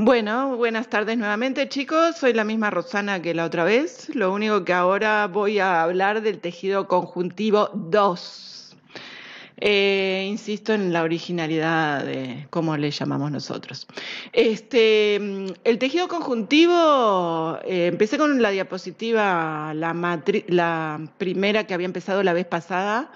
Bueno, buenas tardes nuevamente chicos, soy la misma Rosana que la otra vez, lo único que ahora voy a hablar del tejido conjuntivo 2. Eh, insisto en la originalidad de cómo le llamamos nosotros. Este, el tejido conjuntivo, eh, empecé con la diapositiva, la primera que había empezado la vez pasada,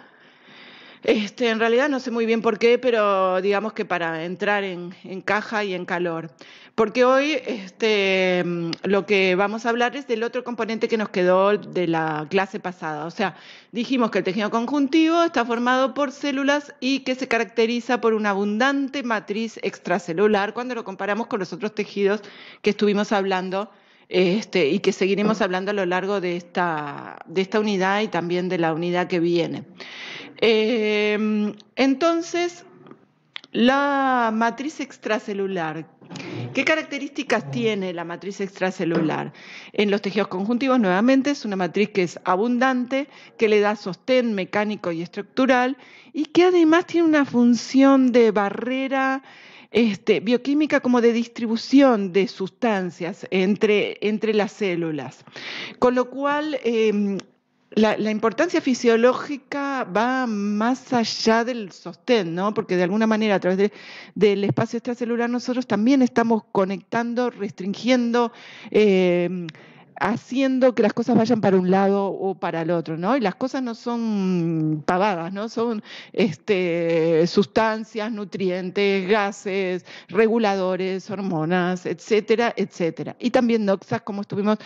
este, en realidad no sé muy bien por qué, pero digamos que para entrar en, caja y en calor. Porque hoy este, mm, lo que vamos a hablar es del otro componente que nos quedó de la clase pasada. O sea, dijimos que el tejido conjuntivo está formado por células y que se caracteriza por una abundante matriz extracelular cuando lo comparamos con los otros tejidos que estuvimos hablando. Este, y que seguiremos hablando a lo largo de esta unidad y también de la unidad que viene. Em, entonces, la matriz extracelular. ¿Qué características tiene la matriz extracelular? En los tejidos conjuntivos, nuevamente, es una matriz que es abundante, que le da sostén mecánico y estructural y que además tiene una función de barrera este, bioquímica como de distribución de sustancias entre, entre las células. Con lo cual, em, la, importancia fisiológica va más allá del sostén, ¿no? Porque de alguna manera a través del espacio extracelular nosotros también estamos conectando, restringiendo, eh, haciendo que las cosas vayan para un lado o para el otro, ¿no? Y las cosas no son pavadas, ¿no? Son este, sustancias, nutrientes, gases, reguladores, hormonas, etcétera, etcétera. Y también doxas, como estuvimos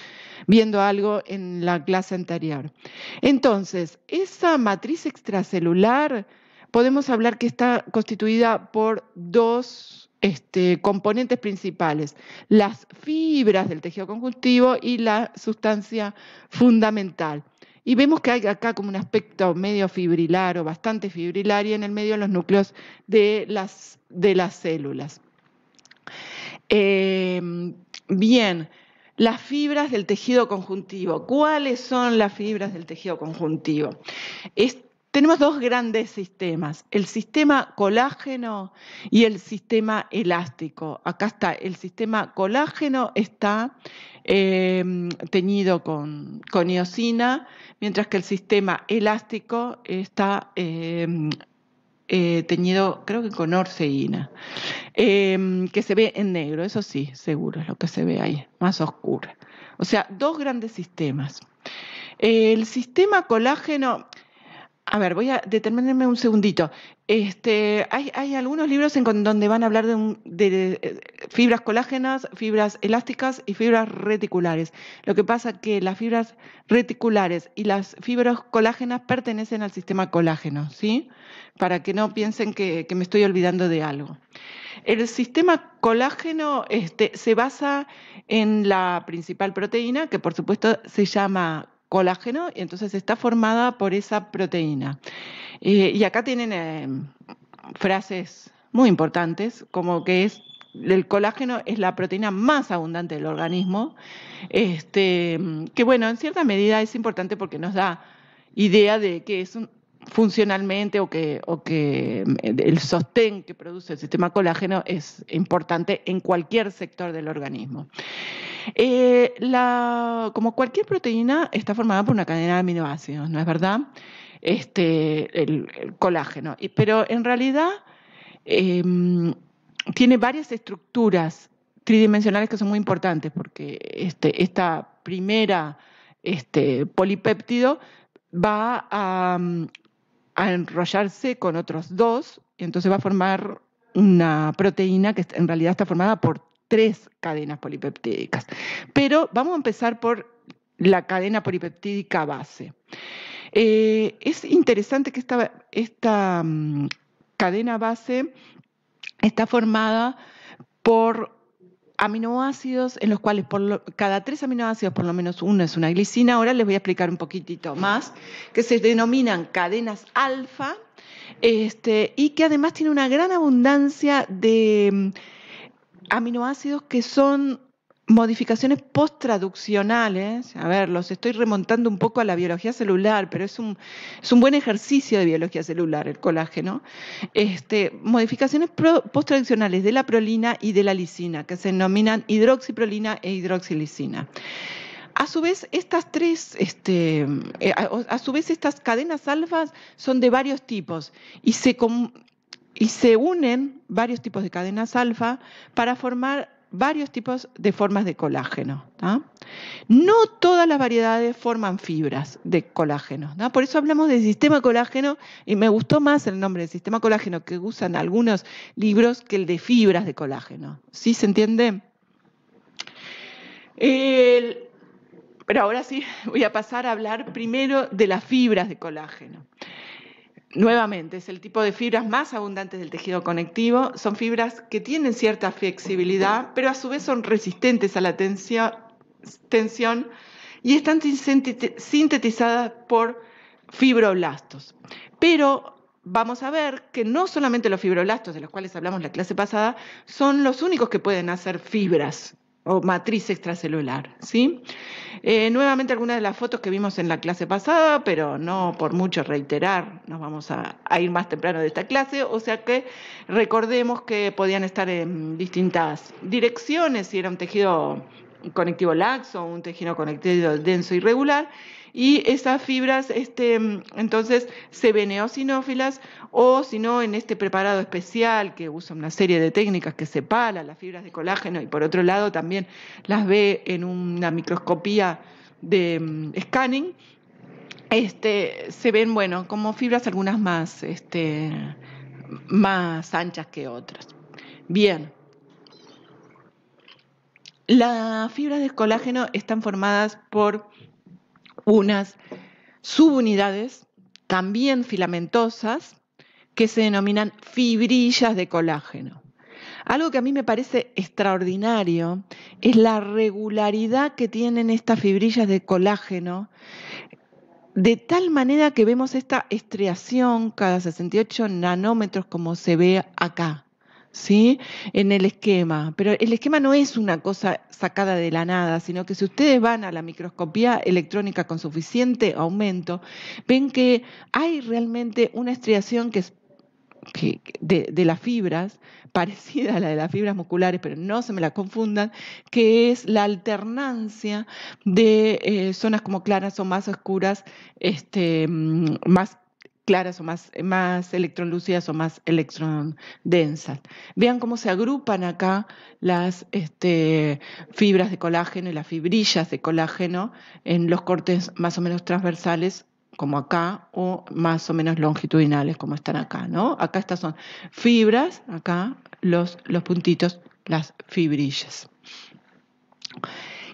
viendo algo en la clase anterior. Entonces, esa matriz extracelular, podemos hablar que está constituida por dos este, componentes principales, las fibras del tejido conjuntivo y la sustancia fundamental. Y vemos que hay acá como un aspecto medio fibrilar o bastante fibrilar y en el medio los núcleos de las, de las células. Em, bien, las fibras del tejido conjuntivo. ¿Cuáles son las fibras del tejido conjuntivo? Tenemos dos grandes sistemas, el sistema colágeno y el sistema elástico. Acá está, el sistema colágeno está em, teñido con, con iosina, mientras que el sistema elástico está... Em, eh, teñido, creo que con orceína, em, que se ve en negro, eso sí, seguro es lo que se ve ahí, más oscuro. O sea, dos grandes sistemas. el sistema colágeno a ver, voy a determinarme un segundito. Este, hay, algunos libros en donde van a hablar de, de, eh, fibras colágenas, fibras elásticas y fibras reticulares. Lo que pasa que las fibras reticulares y las fibras colágenas pertenecen al sistema colágeno, ¿sí? Para que no piensen que, me estoy olvidando de algo. El sistema colágeno este, se basa en la principal proteína, que por supuesto se llama colágeno, y entonces está formada por esa proteína. Eh, y acá tienen eh, frases muy importantes, como que es el colágeno es la proteína más abundante del organismo, este, que bueno, en cierta medida es importante porque nos da idea de que es un, funcionalmente o que, mm, el sostén que produce el sistema colágeno es importante en cualquier sector del organismo. Eh, como cualquier proteína, está formada por una cadena de aminoácidos, ¿no es verdad? Este, el, colágeno. pero en realidad em, tiene varias estructuras tridimensionales que son muy importantes, porque este, esta primera este, polipéptido va a mm, a enrollarse con otros dos, y entonces va a formar una proteína que en realidad está formada por tres cadenas polipeptídicas. Pero vamos a empezar por la cadena polipeptídica base. Eh, es interesante que esta, esta mm, cadena base está formada por aminoácidos en los cuales por cada tres aminoácidos por lo menos uno es una glicina. Ahora les voy a explicar un poquitito más, que se denominan cadenas alfa este, y que además tiene una gran abundancia de mm, aminoácidos que son modificaciones post-traduccionales, a ver, los estoy remontando un poco a la biología celular, pero es un, es un buen ejercicio de biología celular el colágeno, este, modificaciones post de la prolina y de la lisina, que se denominan hidroxiprolina e hidroxilisina. A su vez, estas tres, este, eh, a, su vez, estas cadenas alfas son de varios tipos y se, y se unen varios tipos de cadenas alfa para formar varios tipos de formas de colágeno. No todas las variedades forman fibras de colágeno. Por eso hablamos del sistema colágeno y me gustó más el nombre del sistema colágeno que usan algunos libros que el de fibras de colágeno. ¿Sí se entiende? pero ahora sí, voy a pasar a hablar primero de las fibras de colágeno. Nuevamente, es el tipo de fibras más abundantes del tejido conectivo. Son fibras que tienen cierta flexibilidad, pero a su vez son resistentes a la tensión, y están sintetizadas por fibroblastos. Pero vamos a ver que no solamente los fibroblastos, de los cuales hablamos la clase pasada, son los únicos que pueden hacer fibras o matriz extracelular, ¿sí? Eh, nuevamente algunas de las fotos que vimos en la clase pasada, pero no por mucho reiterar, nos vamos a, ir más temprano de esta clase, o sea que recordemos que podían estar en distintas direcciones, si era un tejido conectivo laxo, o un tejido conectivo denso irregular, y esas fibras este, entonces se ven eosinófilas o si no en este preparado especial que usa una serie de técnicas que separa las fibras de colágeno y por otro lado también las ve en una microscopía de mm, scanning, este, se ven, bueno, como fibras algunas más, este, más anchas que otras. Bien. Las fibras de colágeno están formadas por unas subunidades también filamentosas que se denominan fibrillas de colágeno. Algo que a mí me parece extraordinario es la regularidad que tienen estas fibrillas de colágeno, de tal manera que vemos esta estriación cada 68 nanómetros como se ve acá. ¿sí? En el esquema. Pero el esquema no es una cosa sacada de la nada, sino que si ustedes van a la microscopía electrónica con suficiente aumento, ven que hay realmente una estriación que es de, las fibras, parecida a la de las fibras musculares, pero no se me la confundan, que es la alternancia de eh, zonas como claras o más oscuras, este, mm, más claras o más, más o más densas Vean cómo se agrupan acá las este, fibras de colágeno y las fibrillas de colágeno en los cortes más o menos transversales como acá, o más o menos longitudinales, como están acá, ¿no? Acá estas son fibras, acá los, los puntitos, las fibrillas.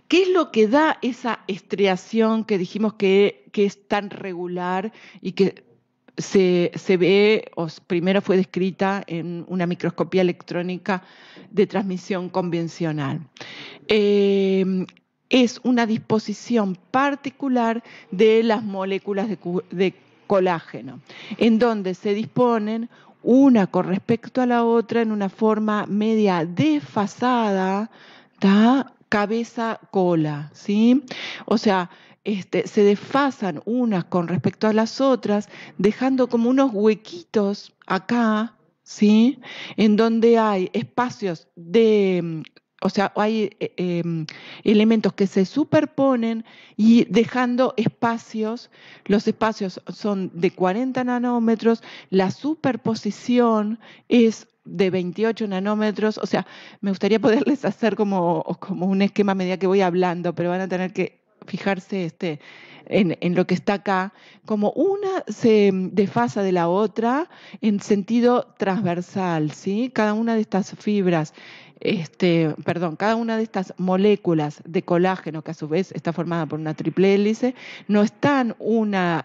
¿Qué es lo que da esa estriación que dijimos que, que es tan regular y que se, ve, o primero fue descrita en una microscopía electrónica de transmisión convencional. Em, es una disposición particular de las moléculas de, colágeno, en donde se disponen una con respecto a la otra en una forma media desfasada, cabeza, cola, ¿sí? O sea, este, se desfasan unas con respecto a las otras, dejando como unos huequitos acá, ¿sí? En donde hay espacios de mm, o sea, hay eh, em, elementos que se superponen y dejando espacios, los espacios son de 40 nanómetros, la superposición es de 28 nanómetros, o sea, me gustaría poderles hacer como, como un esquema a medida que voy hablando, pero van a tener que fijarse este, en, lo que está acá, como una se desfasa de la otra en sentido transversal, ¿sí? Cada una de estas fibras, este, perdón, cada una de estas moléculas de colágeno, que a su vez está formada por una triple hélice, no están una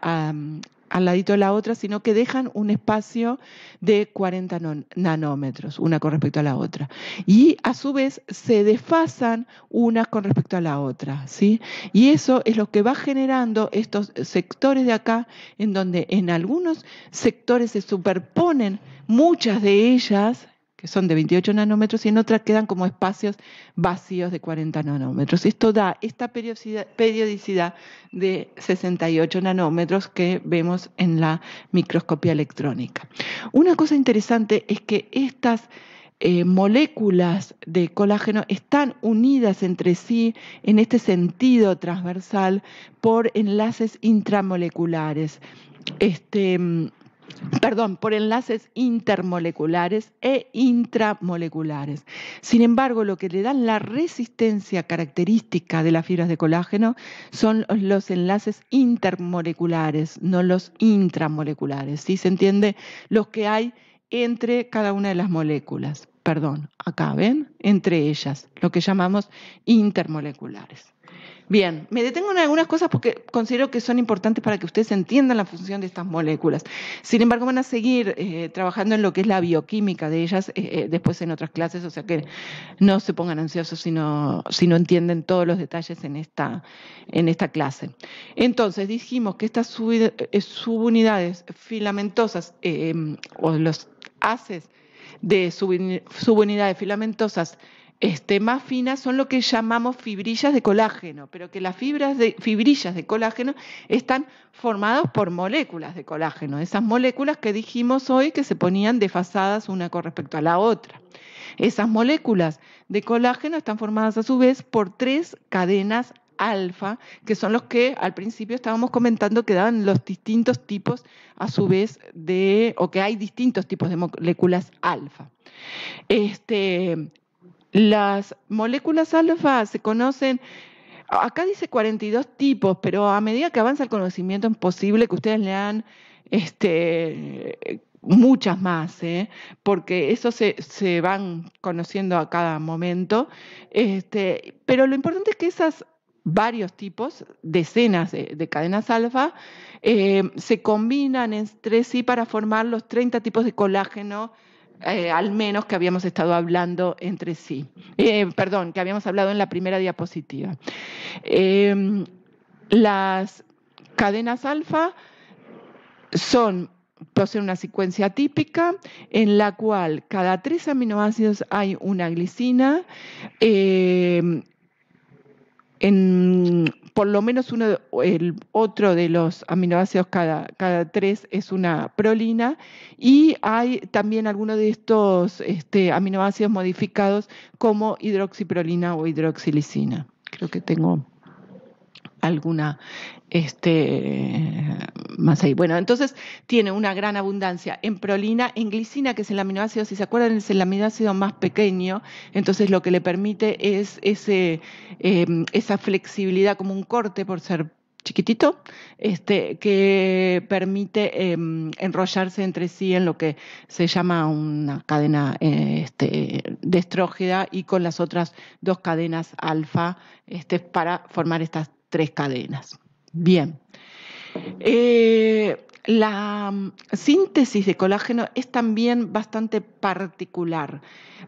al ladito de la otra, sino que dejan un espacio de 40 nanómetros, una con respecto a la otra. Y a su vez se desfasan unas con respecto a la otra, ¿sí? Y eso es lo que va generando estos sectores de acá, en donde en algunos sectores se superponen muchas de ellas, que son de 28 nanómetros, y en otras quedan como espacios vacíos de 40 nanómetros. Esto da esta periodicidad, de 68 nanómetros que vemos en la microscopía electrónica. Una cosa interesante es que estas... Eh, moléculas de colágeno están unidas entre sí en este sentido transversal por enlaces intramoleculares. Este, mm, perdón, por enlaces intermoleculares e intramoleculares. Sin embargo, lo que le dan la resistencia característica de las fibras de colágeno son los enlaces intermoleculares, no los intramoleculares. ¿Sí se entiende? Los que hay entre cada una de las moléculas. Perdón, acá ven, entre ellas, lo que llamamos intermoleculares. Bien, me detengo en algunas cosas porque considero que son importantes para que ustedes entiendan la función de estas moléculas. Sin embargo, van a seguir eh, trabajando en lo que es la bioquímica de ellas eh, eh, después en otras clases, o sea que no se pongan ansiosos si no, si no entienden todos los detalles en esta, clase. Entonces, dijimos que estas subunidades filamentosas o los haces de subunidades filamentosas este, más finas son lo que llamamos fibrillas de colágeno, pero que las fibras de, fibrillas de colágeno están formadas por moléculas de colágeno, esas moléculas que dijimos hoy que se ponían desfasadas una con respecto a la otra. Esas moléculas de colágeno están formadas a su vez por tres cadenas alfa, que son los que al principio estábamos comentando que daban los distintos tipos, a su vez, de, o que hay distintos tipos de moléculas alfa. Este, las moléculas alfa se conocen, acá dice 42 tipos, pero a medida que avanza el conocimiento es posible que ustedes lean este, muchas más, ¿eh? porque eso se, van conociendo a cada momento. Este, pero lo importante es que esas varios tipos, decenas de, cadenas alfa, eh, se combinan entre sí para formar los 30 tipos de colágeno eh, al menos que habíamos estado hablando entre sí, eh, perdón, que habíamos hablado en la primera diapositiva. Eh, las cadenas alfa son poseen una secuencia típica en la cual cada tres aminoácidos hay una glicina. En, por lo menos uno, el otro de los aminoácidos cada, cada tres es una prolina y hay también algunos de estos este, aminoácidos modificados como hidroxiprolina o hidroxilicina. Creo que tengo alguna este, más ahí. Bueno, entonces tiene una gran abundancia en prolina, en glicina, que es el aminoácido, si se acuerdan, es el aminoácido más pequeño, entonces lo que le permite es ese, em, esa flexibilidad como un corte por ser chiquitito, este, que permite em, enrollarse entre sí en lo que se llama una cadena de eh, este, y con las otras dos cadenas alfa este, para formar estas tres cadenas. Bien. Eh, la mm, síntesis de colágeno es también bastante particular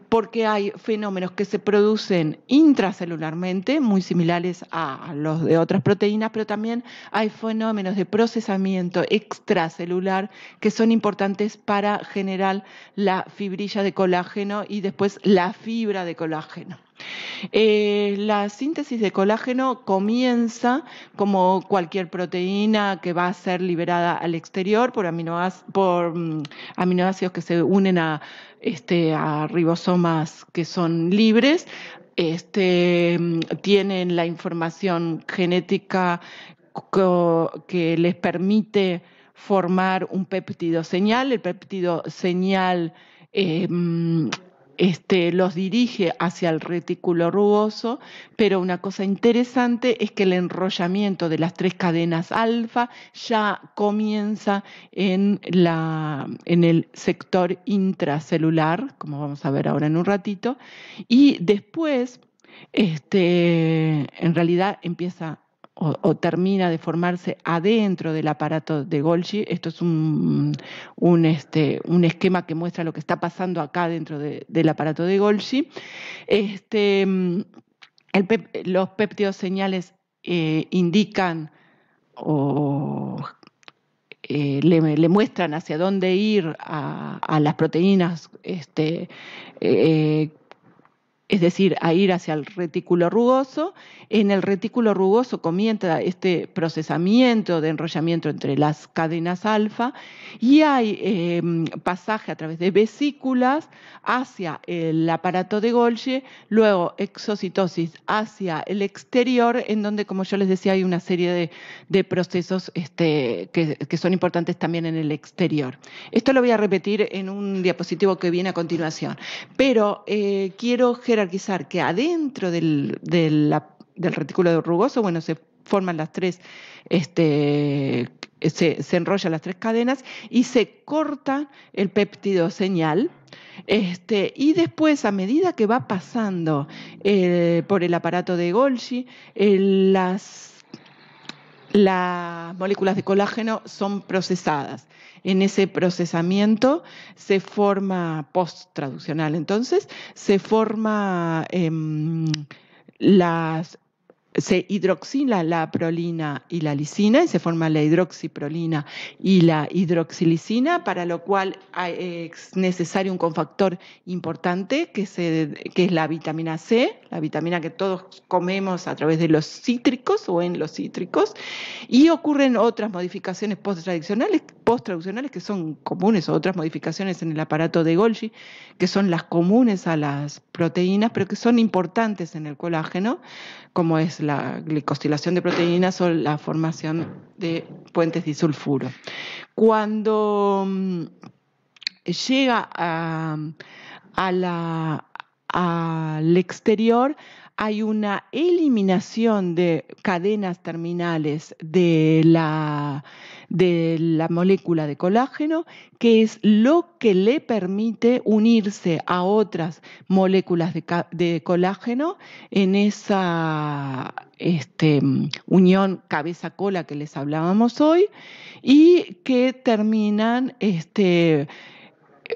porque hay fenómenos que se producen intracelularmente, muy similares a los de otras proteínas, pero también hay fenómenos de procesamiento extracelular que son importantes para generar la fibrilla de colágeno y después la fibra de colágeno. Eh, la síntesis de colágeno comienza como cualquier proteína que va a ser liberada al exterior por, mm, aminoácidos que se unen a, este, ribosomas que son libres. Este, mm, tienen la información genética que les permite formar un péptido señal. El péptido señal eh, mm, este, los dirige hacia el retículo rugoso, pero una cosa interesante es que el enrollamiento de las tres cadenas alfa ya comienza en, en el sector intracelular, como vamos a ver ahora en un ratito, y después, este, en realidad empieza o, termina de formarse adentro del aparato de Golgi. Esto es un, este, un esquema que muestra lo que está pasando acá dentro del aparato de Golgi. Este, los péptidos señales eh, indican o eh, le, muestran hacia dónde ir a, las proteínas este, eh, es decir, a ir hacia el retículo rugoso. En el retículo rugoso comienza este procesamiento de enrollamiento entre las cadenas alfa y hay em, pasaje a través de vesículas hacia el aparato de Golgi, luego exocitosis hacia el exterior, en donde, como yo les decía, hay una serie de, procesos este, que, son importantes también en el exterior. Esto lo voy a repetir en un diapositivo que viene a continuación, pero eh, quiero generar que adentro del, del, retículo rugoso, bueno, se forman las tres, este, se, enrollan las tres cadenas y se corta el péptido señal. Este, y después, a medida que va pasando eh, por el aparato de Golgi, eh, las las moléculas de colágeno son procesadas. En ese procesamiento se forma, post-traduccional entonces, se forma em, las se hidroxila la prolina y la lisina y se forma la hidroxiprolina y la hidroxilisina para lo cual ah, es necesario un cofactor importante que, que es la vitamina C, la vitamina que todos comemos a través de los cítricos o en los cítricos, y ocurren otras modificaciones post-tradicionales, que son comunes, o otras modificaciones en el aparato de Golgi, que son las comunes a las proteínas, pero que son importantes en el colágeno, como es la glicosilación de proteínas o la formación de puentes disulfuro. Cuando mm, llega al exterior, hay una eliminación de cadenas terminales de la de la molécula de colágeno, que es lo que le permite unirse a otras moléculas de, colágeno en esa este, unión cabeza-cola que les hablábamos hoy y que terminan este,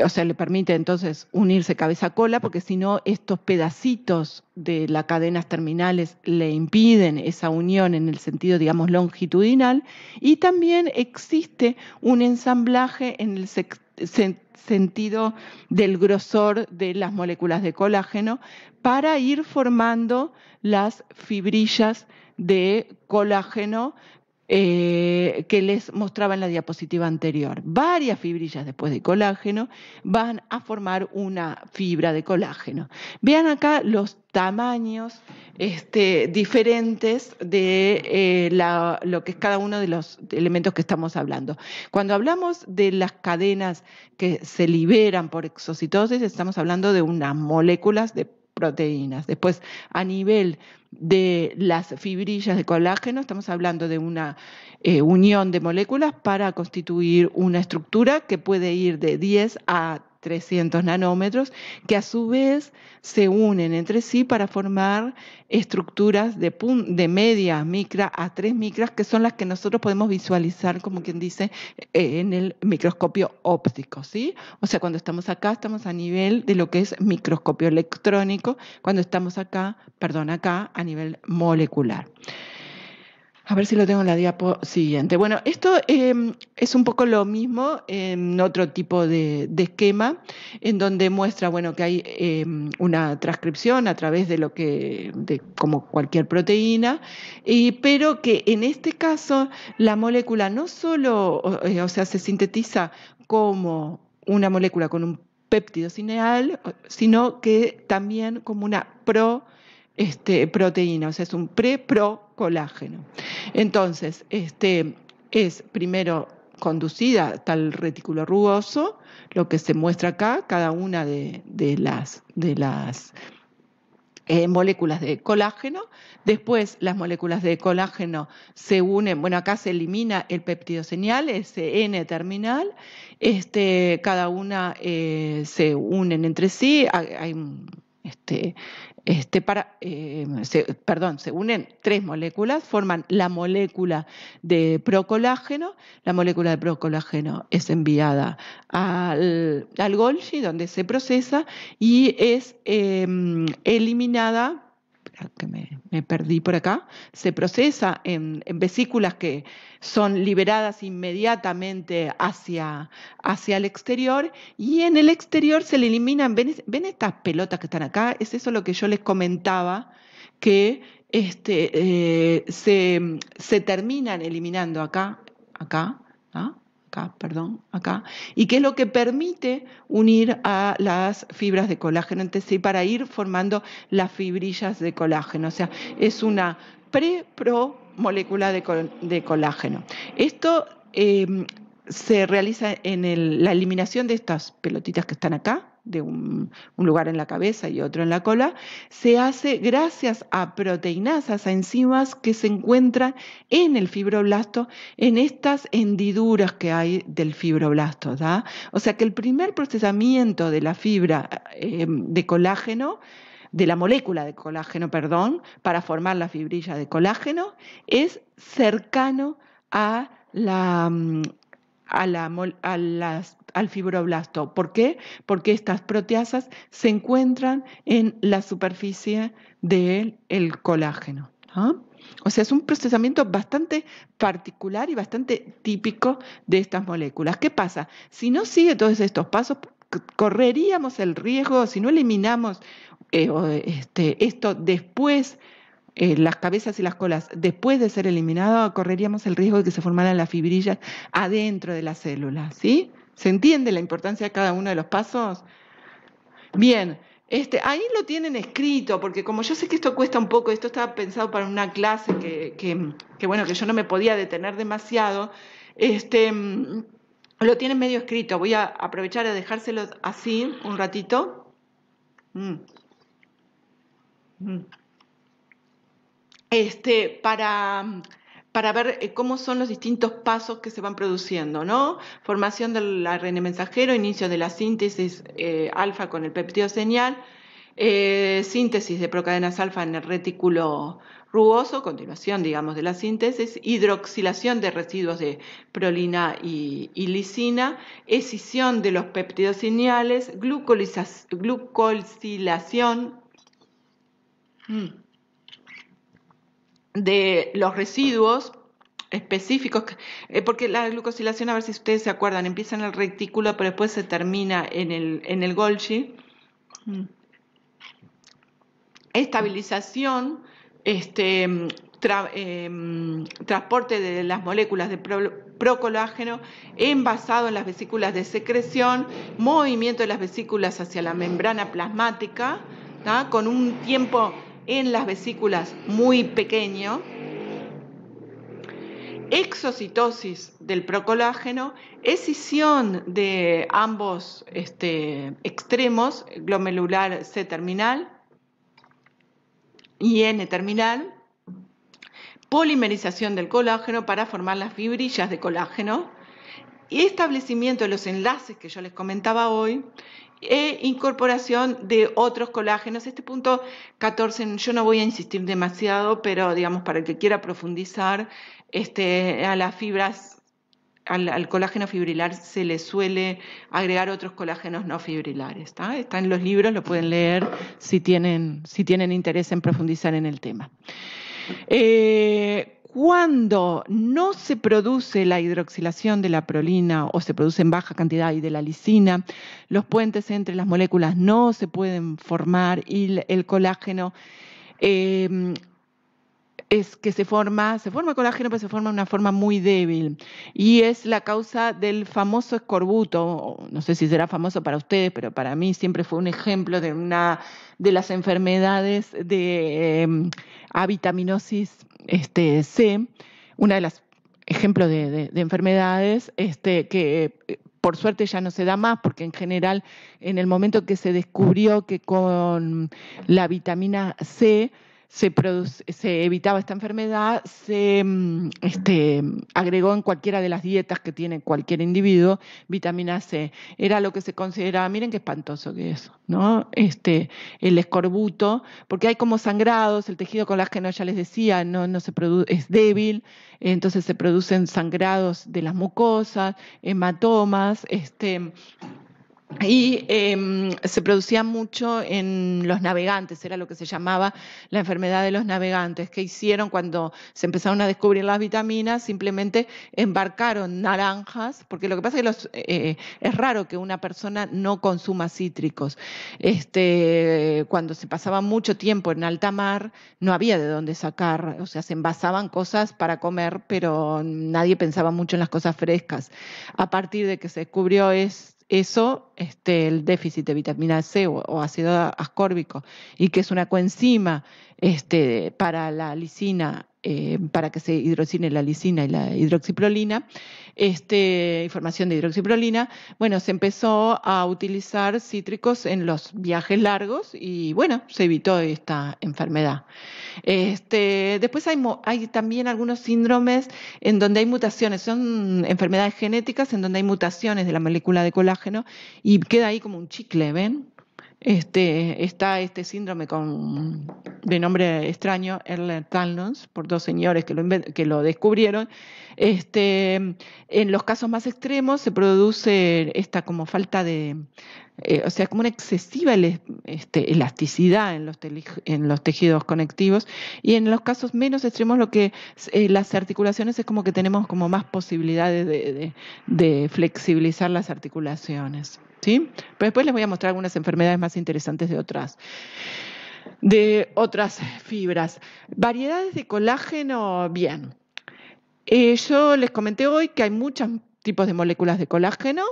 o sea, le permite entonces unirse cabeza a cola, porque si no, estos pedacitos de las cadenas terminales le impiden esa unión en el sentido, digamos, longitudinal, y también existe un ensamblaje en el sentido del grosor de las moléculas de colágeno para ir formando las fibrillas de colágeno eh, que les mostraba en la diapositiva anterior. Varias fibrillas después de colágeno van a formar una fibra de colágeno. Vean acá los tamaños este, diferentes de eh, lo que es cada uno de los elementos que estamos hablando. Cuando hablamos de las cadenas que se liberan por exocitosis, estamos hablando de unas moléculas de proteínas. Después, a nivel de las fibrillas de colágeno, estamos hablando de una eh, unión de moléculas para constituir una estructura que puede ir de 10 a 300 nanómetros, que a su vez se unen entre sí para formar estructuras de, de micra a 3 micras, que son las que nosotros podemos visualizar, como quien dice, e-, en el microscopio óptico, ¿sí? O sea, cuando estamos acá, estamos a nivel de lo que es microscopio electrónico, cuando estamos acá, perdón, acá, a nivel molecular. A ver si lo tengo en la diapositiva siguiente. Bueno, esto em, es un poco lo mismo en otro tipo de, esquema, en donde muestra, bueno, que hay em, una transcripción a través de lo que, de, como cualquier proteína, pero que en este caso la molécula no solo, o, eh, sea, se sintetiza como una molécula con un péptido cineal, sino que también como una pro este, proteína, o sea, es un pre-procolágeno. Entonces, este, es primero conducida tal retículo rugoso, lo que se muestra acá, cada una de, las, de las eh, moléculas de colágeno. Después las moléculas de colágeno se unen, bueno, acá se elimina el péptido señal, ese N terminal, este, cada una eh, se unen entre sí, hay, hay este, para, eh, se, perdón, se unen tres moléculas, forman la molécula de procolágeno. La molécula de procolágeno es enviada al, Golgi, donde se procesa y es eh, eliminada que me, perdí por acá, se procesa en, vesículas que son liberadas inmediatamente hacia, hacia el exterior y en el exterior se le eliminan, ¿ven, estas pelotas que están acá? Es eso lo que yo les comentaba, que este, eh, se, se, terminan eliminando acá, acá, ¿ah? acá, perdón, acá, y que es lo que permite unir a las fibras de colágeno entre sí para ir formando las fibrillas de colágeno. O sea, es una pre-pro molécula de, colágeno. Esto eh, se realiza en la eliminación de estas pelotitas que están acá, de un, lugar en la cabeza y otro en la cola, se hace gracias a proteínasas, a enzimas que se encuentran en el fibroblasto, en estas hendiduras que hay del fibroblasto. ¿da? O sea que el primer procesamiento de la fibra eh, de colágeno de la molécula de colágeno, perdón, para formar la fibrilla de colágeno, es cercano a la, mm, a a las al fibroblasto. ¿Por qué? Porque estas proteasas se encuentran en la superficie del el colágeno. O sea, es un procesamiento bastante particular y bastante típico de estas moléculas. ¿Qué pasa? Si no sigue todos estos pasos, correríamos el riesgo, si no eliminamos eh, este, esto después, eh, las cabezas y las colas, después de ser eliminado, correríamos el riesgo de que se formaran las fibrillas adentro de las célula, ¿sí? ¿Se entiende la importancia de cada uno de los pasos? Bien, este, ahí lo tienen escrito, porque como yo sé que esto cuesta un poco, esto estaba pensado para una clase que, que bueno, que yo no me podía detener demasiado, este, lo tienen medio escrito. Voy a aprovechar a dejárselo así un ratito. Mm. Mm. Este, para para ver eh, cómo son los distintos pasos que se van produciendo, ¿no? Formación del ARN mensajero, inicio de la síntesis eh, alfa con el peptido señal, eh, síntesis de procadenas alfa en el retículo rugoso, continuación, digamos, de la síntesis, hidroxilación de residuos de prolina y, lisina, escisión de los péptidos señales, glucosilación. Mm de los residuos específicos, eh, porque la glucosilación, a ver si ustedes se acuerdan, empieza en el retículo, pero después se termina en el, en el Golgi. Mm. Estabilización, este, em, transporte de las moléculas de procolágeno envasado en las vesículas de secreción, movimiento de las vesículas hacia la membrana plasmática, con un tiempo en las vesículas muy pequeño, exocitosis del procolágeno, escisión de ambos este, extremos, glomerular C terminal y N terminal, polimerización del colágeno para formar las fibrillas de colágeno, y establecimiento de los enlaces que yo les comentaba hoy, e incorporación de otros colágenos. Este punto 14, yo no voy a insistir demasiado, pero digamos, para el que quiera profundizar, este, a las fibras, al, colágeno fibrilar se le suele agregar otros colágenos no fibrilares. Está en los libros, lo pueden leer si tienen, si tienen interés en profundizar en el tema. Eh, cuando no se produce la hidroxilación de la prolina o se produce en baja cantidad y de la lisina, los puentes entre las moléculas no se pueden formar y el colágeno em, es que se forma, se forma colágeno, pero se forma de una forma muy débil. Y es la causa del famoso escorbuto, no sé si será famoso para ustedes, pero para mí siempre fue un ejemplo de una de las enfermedades de em, avitaminosis este, C, una de las ejemplos de, enfermedades este, que eh, por suerte ya no se da más, porque en general en el momento que se descubrió que con la vitamina C se, se evitaba esta enfermedad, se mm, este, agregó en cualquiera de las dietas que tiene cualquier individuo vitamina C. Era lo que se consideraba, miren qué espantoso que es, ¿no? Este, el escorbuto, porque hay como sangrados, el tejido colágeno ya les decía, no, no se produce, es débil, entonces se producen sangrados de las mucosas, hematomas, este y em, se producía mucho en los navegantes, era lo que se llamaba la enfermedad de los navegantes, que hicieron cuando se empezaron a descubrir las vitaminas, simplemente embarcaron naranjas, porque lo que pasa es que eh, es raro que una persona no consuma cítricos. Este, cuando se pasaba mucho tiempo en alta mar, no había de dónde sacar, o sea, se envasaban cosas para comer, pero nadie pensaba mucho en las cosas frescas. A partir de que se descubrió esto, eso, este, el déficit de vitamina C o, o ácido ascórbico, y que es una coenzima este, para la lisina, eh, para que se hidrocine la lisina y la hidroxiprolina, este, información de hidroxiprolina, bueno, se empezó a utilizar cítricos en los viajes largos y bueno, se evitó esta enfermedad. Este, después hay también algunos síndromes en donde hay mutaciones, son enfermedades genéticas en donde hay mutaciones de la molécula de colágeno y queda ahí como un chicle, ¿ven? Este, está este síndrome de nombre extraño, Ehlers-Danlos, por dos señores que lo, descubrieron. Este, en los casos más extremos se produce esta como falta de, eh, o sea, como una excesiva este, elasticidad en los, tejidos conectivos. Y en los casos menos extremos, lo que eh, las articulaciones es como que tenemos como más posibilidades de, de flexibilizar las articulaciones. Pero después les voy a mostrar algunas enfermedades más interesantes de otras de otras fibras. Variedades de colágeno, bien. Eh, yo les comenté hoy que hay muchos tipos de moléculas de colágeno,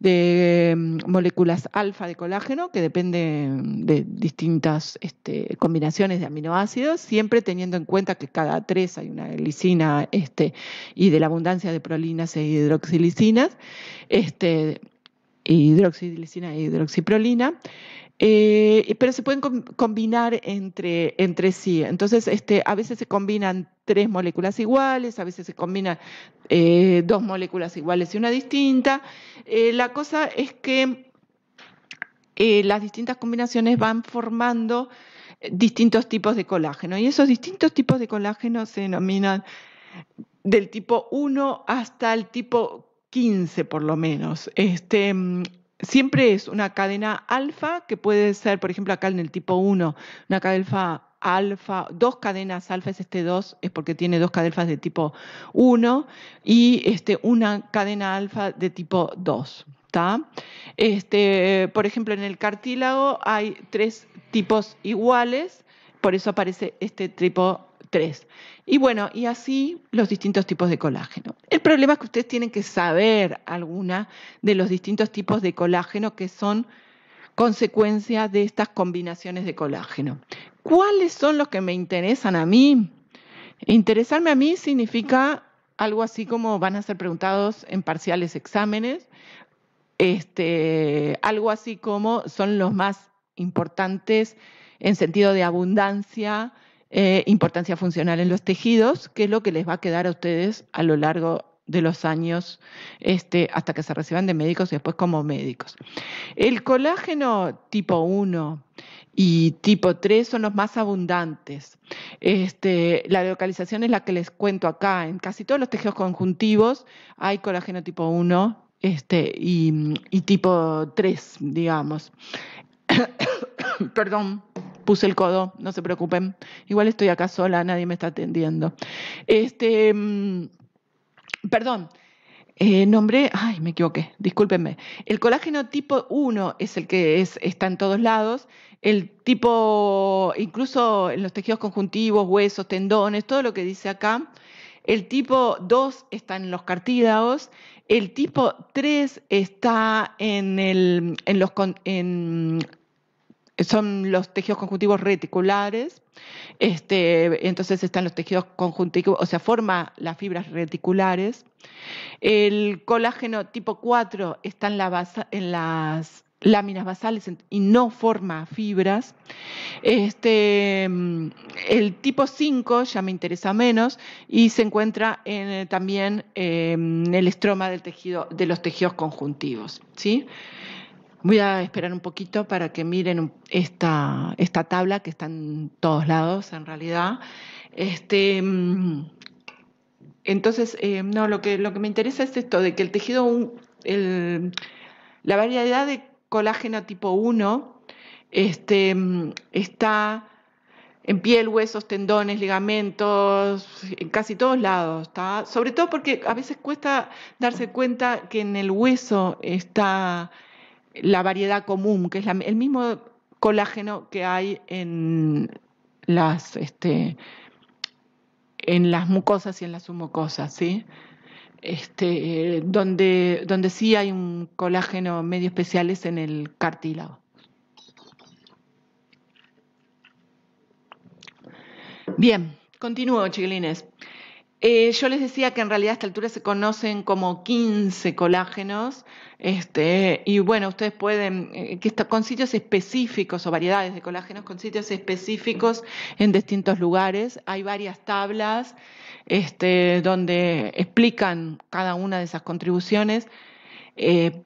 de mm, moléculas alfa de colágeno, que dependen de distintas este, combinaciones de aminoácidos, siempre teniendo en cuenta que cada tres hay una glicina este, y de la abundancia de prolinas e hidroxilicinas. Este, hidroxidilicina e hidroxiprolina, eh, pero se pueden combinar entre, entre sí. Entonces, este, a veces se combinan tres moléculas iguales, a veces se combinan eh, dos moléculas iguales y una distinta. Eh, la cosa es que las distintas combinaciones van formando distintos tipos de colágeno y esos distintos tipos de colágeno se denominan del tipo 1 hasta el tipo 15 por lo menos. Este, mm, siempre es una cadena alfa que puede ser, por ejemplo, acá en el tipo 1, una cadena alfa, dos cadenas alfa es este 2, es porque tiene dos cadenas de tipo 1 y este, una cadena alfa de tipo 2. Este, por ejemplo, en el cartílago hay tres tipos iguales, por eso aparece este tipo tres Y bueno, y así los distintos tipos de colágeno. El problema es que ustedes tienen que saber alguna de los distintos tipos de colágeno que son consecuencia de estas combinaciones de colágeno. ¿Cuáles son los que me interesan a mí? Interesarme a mí significa algo así como van a ser preguntados en parciales exámenes, este, algo así como son los más importantes en sentido de abundancia, eh, importancia funcional en los tejidos, que es lo que les va a quedar a ustedes a lo largo de los años este, hasta que se reciban de médicos y después como médicos. El colágeno tipo 1 y tipo 3 son los más abundantes. Este, la localización es la que les cuento acá. En casi todos los tejidos conjuntivos hay colágeno tipo 1 este, y tipo 3, digamos. Perdón puse el codo, no se preocupen. Igual estoy acá sola, nadie me está atendiendo. Este, mm, perdón, eh, nombré, ay, me equivoqué, discúlpenme. El colágeno tipo 1 es el que está en todos lados. El tipo, incluso en los tejidos conjuntivos, huesos, tendones, todo lo que dice acá. El tipo 2 está en los cartílagos. El tipo 3 está en, el, en los, son los tejidos conjuntivos reticulares, este, entonces están los tejidos conjuntivos, o sea, forma las fibras reticulares. El colágeno tipo 4 está en, las láminas basales y no forma fibras. Este, el tipo 5 ya me interesa menos y se encuentra en, también eh, en el estroma del tejido, de los tejidos conjuntivos. ¿sí? Voy a esperar un poquito para que miren esta, esta tabla que está en todos lados, en realidad. Este, mm, entonces, eh, no, lo que, lo que me interesa es esto, de que el tejido, la variedad de colágeno tipo 1 este, mm, está en piel, huesos, tendones, ligamentos, en casi todos lados, ¿está? Sobre todo porque a veces cuesta darse cuenta que en el hueso está la variedad común, que es el mismo colágeno que hay en las, este, en las mucosas y en las submucosas, ¿sí? Este, donde, donde sí hay un colágeno medio especial es en el cartílago. Bien, continúo, chiquilines. Eh, yo les decía que en realidad a esta altura se conocen como 15 colágenos, este, y bueno, ustedes pueden, eh, que está, con sitios específicos o variedades de colágenos, con sitios específicos en distintos lugares. Hay varias tablas este, donde explican cada una de esas contribuciones. Eh,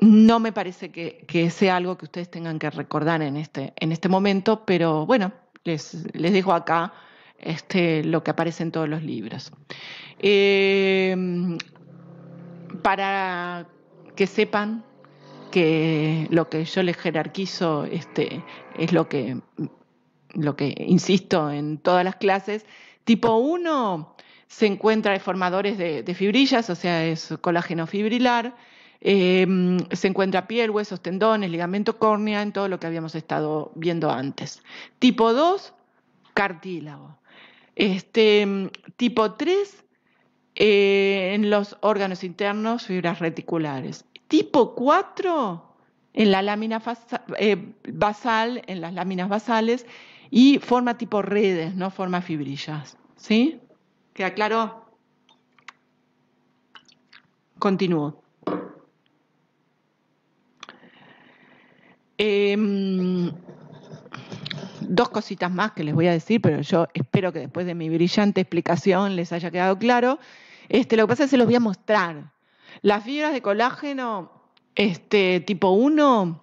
no me parece que, que, sea algo que ustedes tengan que recordar en este, en este momento, pero bueno, les, les dejo acá este, lo que aparece en todos los libros. Em, para que sepan que lo que yo les jerarquizo este, es lo que, lo que insisto en todas las clases. Tipo 1 se encuentra de formadores de, fibrillas, o sea, es colágeno fibrilar. Em, se encuentra piel, huesos, tendones, ligamento córnea, en todo lo que habíamos estado viendo antes. Tipo 2, cartílago. Este, tipo 3, eh, en los órganos internos, fibras reticulares. Tipo 4, en la lámina eh, basal, en las láminas basales, y forma tipo redes, no forma fibrillas. ¿Sí? ¿Queda claro? Continúo. Em, dos cositas más que les voy a decir, pero yo espero que después de mi brillante explicación les haya quedado claro. Este, lo que pasa es que se los voy a mostrar. Las fibras de colágeno este, tipo 1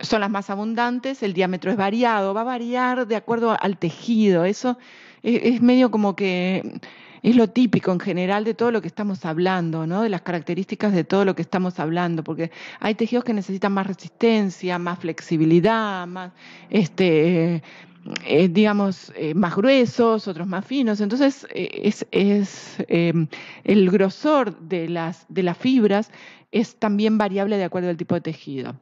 son las más abundantes, el diámetro es variado, va a variar de acuerdo al tejido. Eso es medio como que es lo típico en general de todo lo que estamos hablando, ¿no? de las características de todo lo que estamos hablando, porque hay tejidos que necesitan más resistencia, más flexibilidad, más este, eh, eh, digamos, eh, más gruesos, otros más finos. Entonces, eh, es, em, el grosor de las, de las fibras es también variable de acuerdo al tipo de tejido.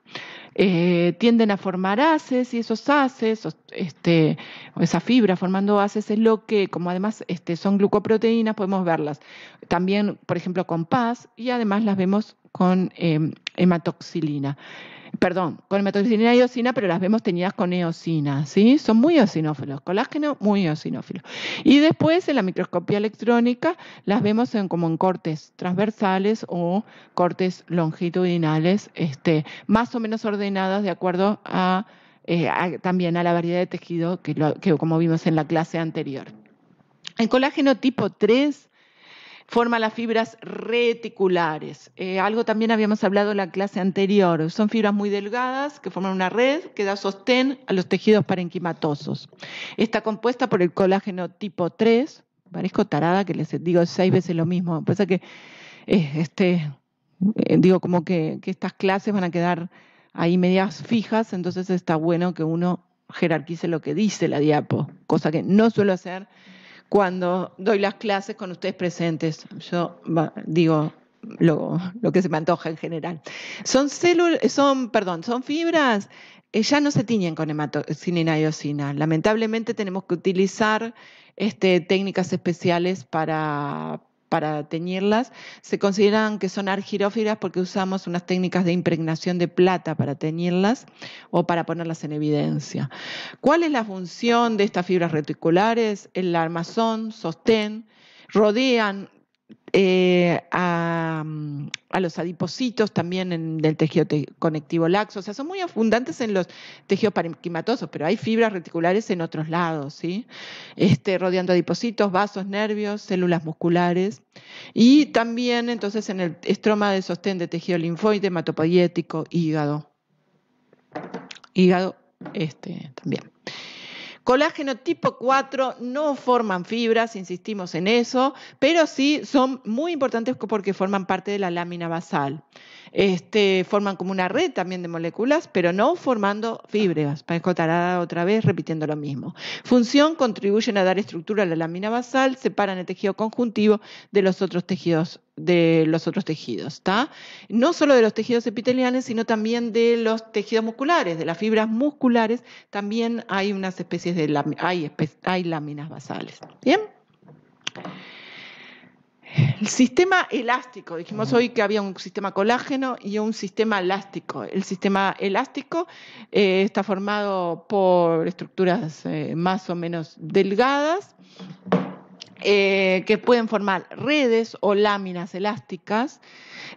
tienden a formar haces y esos haces, este, esa fibra formando haces es lo que, como además este, son glucoproteínas, podemos verlas también, por ejemplo, con PAS y además las vemos con em, hematoxilina perdón, con hematocinina y eosina, pero las vemos tenidas con eosina, ¿sí? Son muy eosinófilos, colágeno muy eosinófilo. Y después en la microscopía electrónica las vemos como en cortes transversales o cortes longitudinales, este, más o menos ordenadas de acuerdo eh, a, también a la variedad de tejido que, que como vimos en la clase anterior. El colágeno tipo 3 forma las fibras reticulares. Eh, algo también habíamos hablado en la clase anterior. Son fibras muy delgadas que forman una red que da sostén a los tejidos parenquimatosos. Está compuesta por el colágeno tipo 3. Parezco tarada que les digo seis veces lo mismo. Pasa que, eh, este, eh, digo, como que, que estas clases van a quedar ahí medias fijas, entonces está bueno que uno jerarquice lo que dice la diapo, cosa que no suelo hacer cuando doy las clases con ustedes presentes. Yo digo lo, que se me antoja en general. Son células, son, perdón, son fibras eh, ya no se tiñen con hematoxilina y osina. Lamentablemente tenemos que utilizar este, técnicas especiales para, para teñirlas, se consideran que son argirófilas porque usamos unas técnicas de impregnación de plata para teñirlas o para ponerlas en evidencia. ¿Cuál es la función de estas fibras reticulares? El armazón, sostén, rodean eh, mm, a, los adipocitos también en el tejido conectivo laxo. O sea, son muy abundantes en los tejidos parenquimatosos, pero hay fibras reticulares en otros lados, ¿sí? Este, rodeando adipocitos, vasos, nervios, células musculares. Y también, entonces, en el estroma de sostén de tejido linfoide, hematopoyético, hígado. Hígado, este, también. Colágeno tipo 4 no forman fibras, insistimos en eso, pero sí son muy importantes porque forman parte de la lámina basal. Este, forman como una red también de moléculas, pero no formando fibras. Parezco tarada otra vez repitiendo lo mismo. Función, contribuyen a dar estructura a la lámina basal, separan el tejido conjuntivo de los otros tejidos de los otros tejidos, No solo de los tejidos epiteliales, sino también de los tejidos musculares, de las fibras musculares, también hay unas especies de hay láminas basales. ¿Bien? El sistema elástico, dijimos hoy que había un sistema colágeno y un sistema elástico. El sistema elástico eh, está formado por estructuras eh, más o menos delgadas eh, que pueden formar redes o láminas elásticas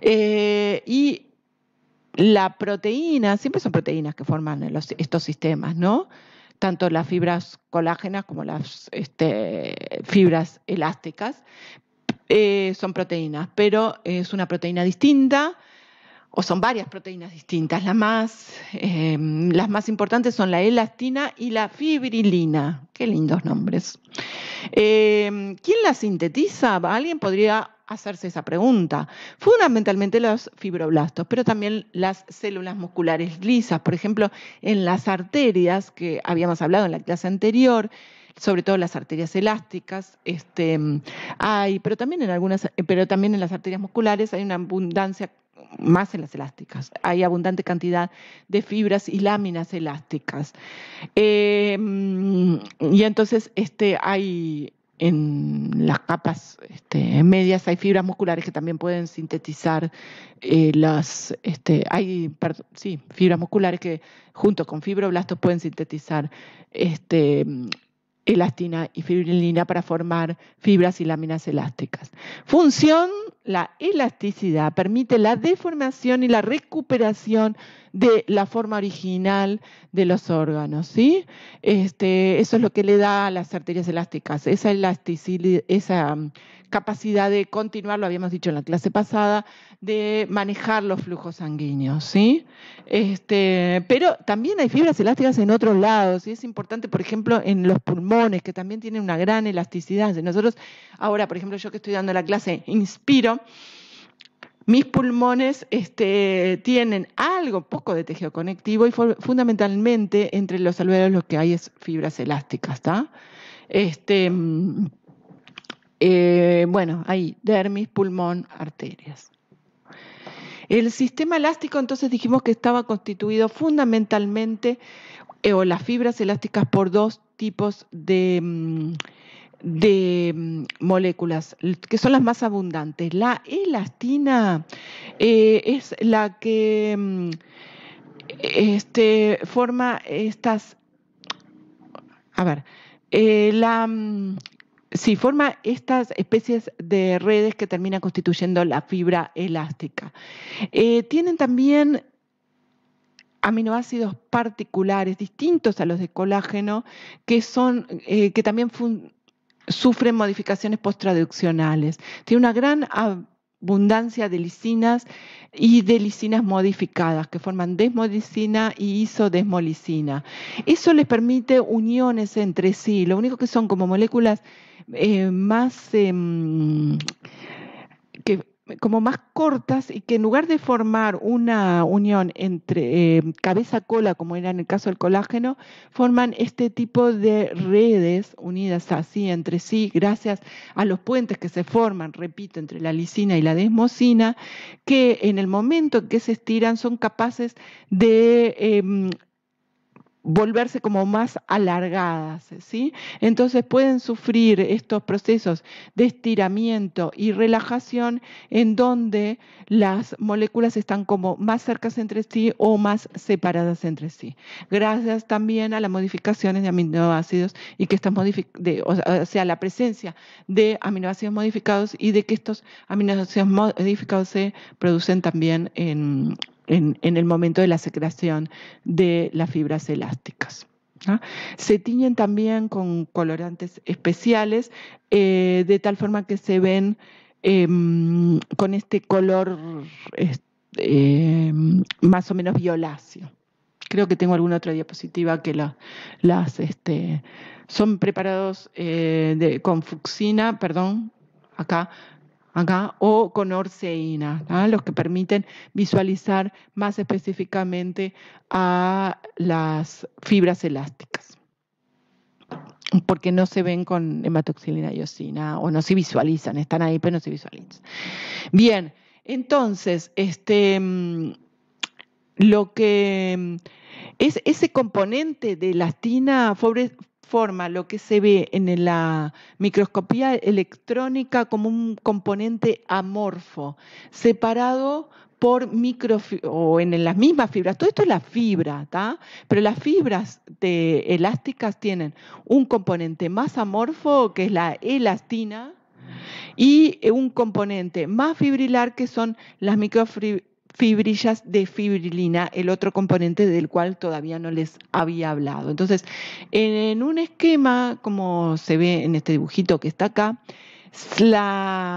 y la proteína, siempre son proteínas que forman estos sistemas, ¿no? tanto las fibras colágenas como las este, fibras elásticas, eh, son proteínas, pero es una proteína distinta o son varias proteínas distintas. Las más, eh, importantes son la elastina y la fibrilina. Qué lindos nombres. Eh, ¿Quién las sintetiza? Alguien podría hacerse esa pregunta. Fundamentalmente los fibroblastos, pero también las células musculares lisas, por ejemplo, en las arterias que habíamos hablado en la clase anterior, sobre todo las arterias elásticas, este, hay, pero también en algunas, pero también en las arterias musculares hay una abundancia más en las elásticas. Hay abundante cantidad de fibras y láminas elásticas. Em, y entonces este, hay en las capas este, medias hay fibras musculares que también pueden sintetizar eh, las este, hay sí fibras musculares que junto con fibroblastos pueden sintetizar este elastina y fibrilina para formar fibras y láminas elásticas. Función, la elasticidad permite la deformación y la recuperación de la forma original de los órganos, Este, eso es lo que le da a las arterias elásticas, esa elasticidad, esa capacidad de continuar, lo habíamos dicho en la clase pasada, de manejar los flujos sanguíneos, ¿sí? Este, pero también hay fibras elásticas en otros lados y es importante, por ejemplo, en los pulmones, que también tienen una gran elasticidad. Nosotros, ahora, por ejemplo, yo que estoy dando la clase, inspiro mis pulmones este, tienen algo, poco de tejido conectivo y fundamentalmente entre los alvéolos lo que hay es fibras elásticas, ¿está? Este, mm, eh, bueno, ahí, dermis, pulmón, arterias. El sistema elástico, entonces dijimos que estaba constituido fundamentalmente, eh, o las fibras elásticas, por dos tipos de, mm, mm, moléculas, que son las más abundantes. La elastina eh, es la que mm, este, forma estas... A ver, la Sí, forma estas especies de redes que terminan constituyendo la fibra elástica. Eh, tienen también aminoácidos particulares distintos a los de colágeno que son eh, que también sufren modificaciones postraduccionales. Tiene una gran abundancia de lisinas y de lisinas modificadas que forman desmolicina y isodesmolicina. Eso les permite uniones entre sí. Lo único que son como moléculas eh, más, em, que, como más cortas y que en lugar de formar una unión entre eh, cabeza-cola, como era en el caso del colágeno, forman este tipo de redes unidas así entre sí, gracias a los puentes que se forman, repito, entre la lisina y la desmosina, que en el momento que se estiran son capaces de em, volverse como más alargadas, ¿sí? Entonces pueden sufrir estos procesos de estiramiento y relajación en donde las moléculas están como más cercas entre sí o más separadas entre sí. Gracias también a las modificaciones de aminoácidos y que estas de, o sea, la presencia de aminoácidos modificados y de que estos aminoácidos modificados se producen también en en, el momento de la secreción de las fibras elásticas. Se tiñen también con colorantes especiales, eh, de tal forma que se ven em, con este color em, más o menos violáceo. Creo que tengo alguna otra diapositiva que las este, son preparados eh, con fucsina, perdón, acá o con orceína, los que permiten visualizar más específicamente a las fibras elásticas porque no se ven con hematoxilina y osina o no se visualizan, están ahí pero no se visualizan. Bien, entonces, este, mm, lo que mm, es ese componente de elastina forma lo que se ve en la microscopía electrónica como un componente amorfo, separado por micro o en las mismas fibras. Todo esto es la fibra, ¿está? Pero las fibras elásticas tienen un componente más amorfo que es la elastina y un componente más fibrilar que son las microfibras fibrillas de fibrilina, el otro componente del cual todavía no les había hablado. Entonces, en un esquema, como se ve en este dibujito que está acá,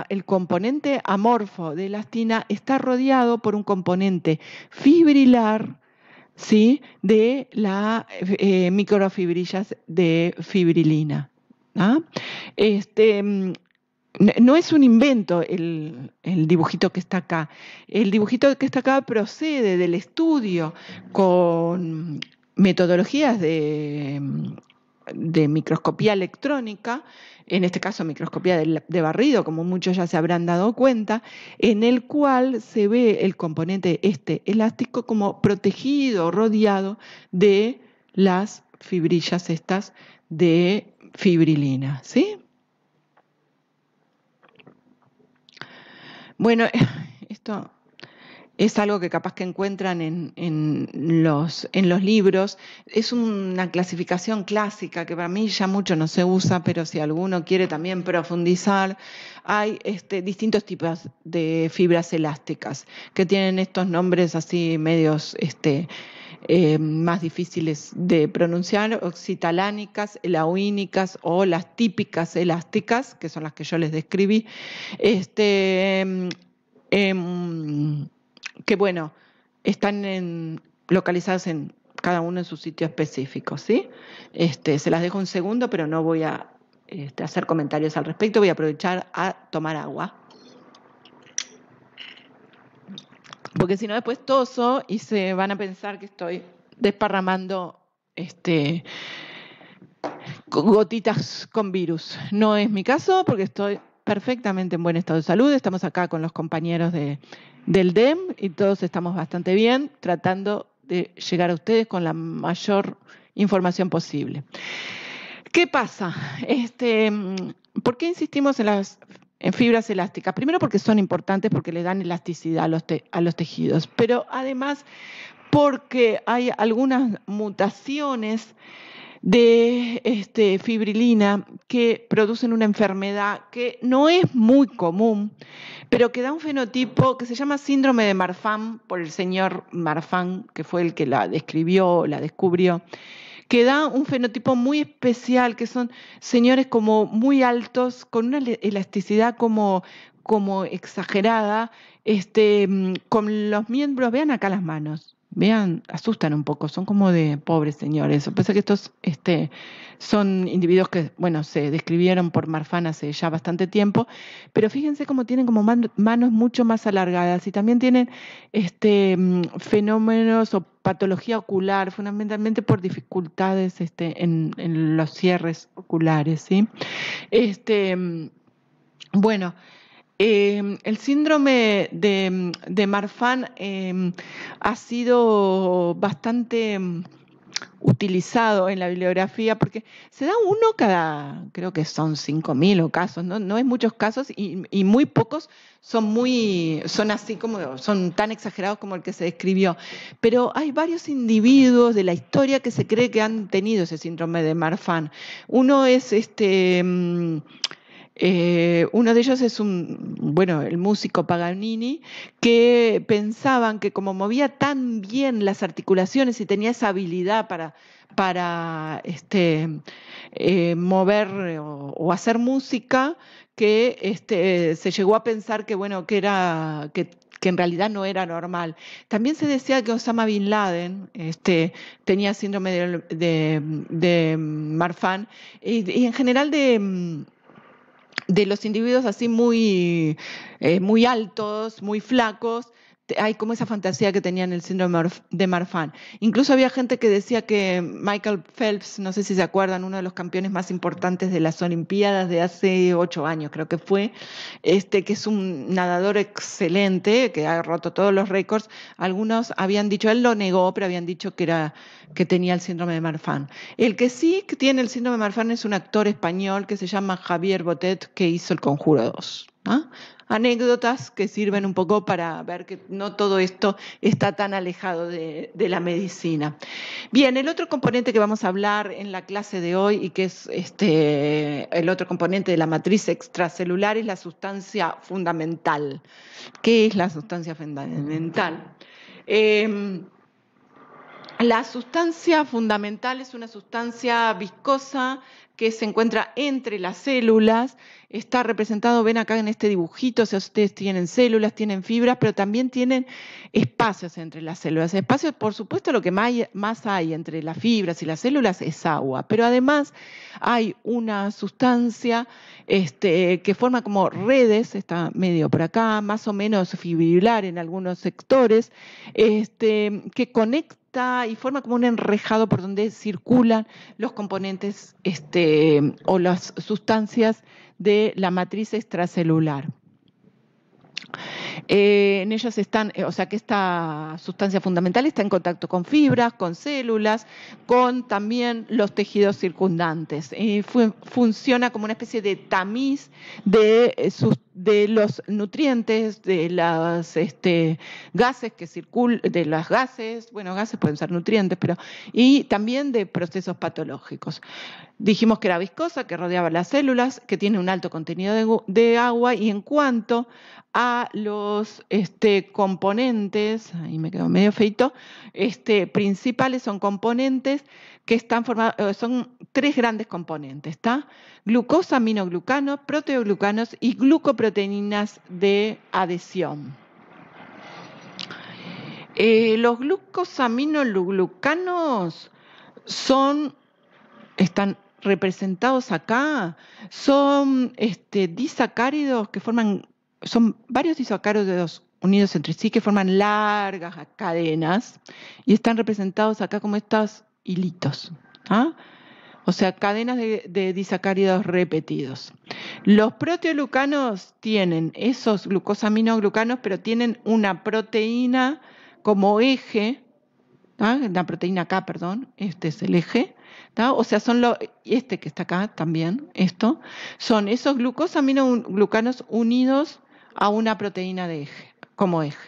el componente amorfo de elastina está rodeado por un componente fibrilar, ¿sí? de las eh, microfibrillas de fibrilina. ¿ah? Este, mm, no es un invento el, dibujito que está acá. El dibujito que está acá procede del estudio con metodologías de, microscopía electrónica, en este caso microscopía de, barrido, como muchos ya se habrán dado cuenta, en el cual se ve el componente este elástico como protegido, rodeado de las fibrillas estas de fibrilina, ¿sí? Bueno, esto es algo que capaz que encuentran en, los, en, los, libros. Es una clasificación clásica que para mí ya mucho no se usa, pero si alguno quiere también profundizar, hay este, distintos tipos de fibras elásticas que tienen estos nombres así medios este, eh, más difíciles de pronunciar, oxitalánicas, elauínicas o las típicas elásticas, que son las que yo les describí. Este, em, em, que bueno, están localizadas en cada uno en su sitio específico, ¿sí? Este, se las dejo un segundo, pero no voy a este, hacer comentarios al respecto, voy a aprovechar a tomar agua. porque si no después toso y se van a pensar que estoy desparramando este, gotitas con virus. No es mi caso porque estoy perfectamente en buen estado de salud. Estamos acá con los compañeros del DEM y todos estamos bastante bien tratando de llegar a ustedes con la mayor información posible. ¿Qué pasa? Este, ¿Por qué insistimos en las en fibras elásticas. Primero porque son importantes porque le dan elasticidad a los, tejidos, pero además porque hay algunas mutaciones de este, fibrilina que producen una enfermedad que no es muy común, pero que da un fenotipo que se llama síndrome de Marfan, por el señor Marfan, que fue el que la describió, la descubrió que da un fenotipo muy especial, que son señores como muy altos, con una elasticidad como, como exagerada, este, mm, con los miembros, vean acá las manos, vean, asustan un poco, son como de pobres señores. Pasa que estos este, son individuos que, bueno, se describieron por Marfan hace ya bastante tiempo, pero fíjense cómo tienen como manos mucho más alargadas y también tienen este, mm, fenómenos o patología ocular, fundamentalmente por dificultades este, en, en los cierres oculares, ¿sí? Este, mm, bueno, Em, el síndrome de, Marfan em, ha sido bastante em, utilizado en la bibliografía, porque se da uno cada, creo que son 5.000 o casos, ¿no? no es muchos casos y, muy pocos son muy, son así como, son tan exagerados como el que se describió. Pero hay varios individuos de la historia que se cree que han tenido ese síndrome de Marfan. Uno es este... Eh, uno de ellos es un, bueno, el músico Paganini, que pensaban que como movía tan bien las articulaciones y tenía esa habilidad para, para este, eh, mover o, hacer música, que este, se llegó a pensar que, bueno, que era, que en realidad no era normal. También se decía que Osama Bin Laden este, tenía síndrome de, Marfan y, en general de, de los individuos así muy, eh, muy altos, muy flacos, hay como esa fantasía que tenían el síndrome de Marfan. Incluso había gente que decía que Michael Phelps, no sé si se acuerdan, uno de los campeones más importantes de las Olimpiadas de hace ocho años, creo que fue, este, que es un nadador excelente, que ha roto todos los récords. Algunos habían dicho, él lo negó, pero habían dicho que era, que tenía el síndrome de Marfan. El que sí que tiene el síndrome de Marfan es un actor español que se llama Javier Botet, que hizo el Conjuro 2 anécdotas que sirven un poco para ver que no todo esto está tan alejado de, la medicina. Bien, el otro componente que vamos a hablar en la clase de hoy y que es este, el otro componente de la matriz extracelular es la sustancia fundamental. ¿Qué es la sustancia fundamental? Em, la sustancia fundamental es una sustancia viscosa que se encuentra entre las células, está representado, ven acá en este dibujito, si ustedes tienen células, tienen fibras, pero también tienen espacios entre las células. Espacios, por supuesto, lo que más hay entre las fibras y las células es agua, pero además hay una sustancia este, que forma como redes, está medio por acá, más o menos fibrilar en algunos sectores, este, que conecta y forma como un enrejado por donde circulan los componentes este, o las sustancias de la matriz extracelular. Eh, en ellas están, eh, o sea que esta sustancia fundamental está en contacto con fibras, con células, con también los tejidos circundantes. funciona como una especie de tamiz de eh, sustancias de los nutrientes, de las este, gases que circulan, de las gases, bueno, gases pueden ser nutrientes, pero y también de procesos patológicos. Dijimos que era viscosa, que rodeaba las células, que tiene un alto contenido de, agua y en cuanto a los este, componentes, ahí me quedo medio feito, este, principales son componentes que están formados, eh, son tres grandes componentes, ¿está? Glucosa, proteoglucanos y glucoproteínas de adhesión. Eh, los glucosaminoglucanos son, están representados acá, son este, disacáridos que forman, son varios disacáridos unidos entre sí que forman largas cadenas y están representados acá como estas hilitos. ¿ah? O sea, cadenas de, disacáridos repetidos. Los proteoglucanos tienen esos glucosaminoglucanos, pero tienen una proteína como eje, ¿ah? la proteína acá, perdón, este es el eje. O sea, son los, este que está acá también, esto, son esos glucosaminoglucanos unidos a una proteína de eje, como eje.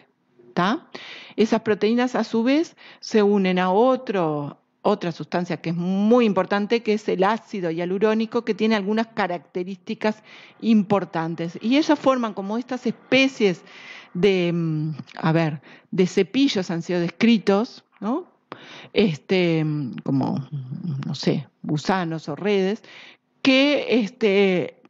Esas proteínas a su vez se unen a otro otra sustancia que es muy importante, que es el ácido hialurónico, que tiene algunas características importantes. Y ellas forman como estas especies de, mm, a ver, de cepillos han sido descritos, ¿no? Este, mm, como, mm, no sé, gusanos o redes, que este,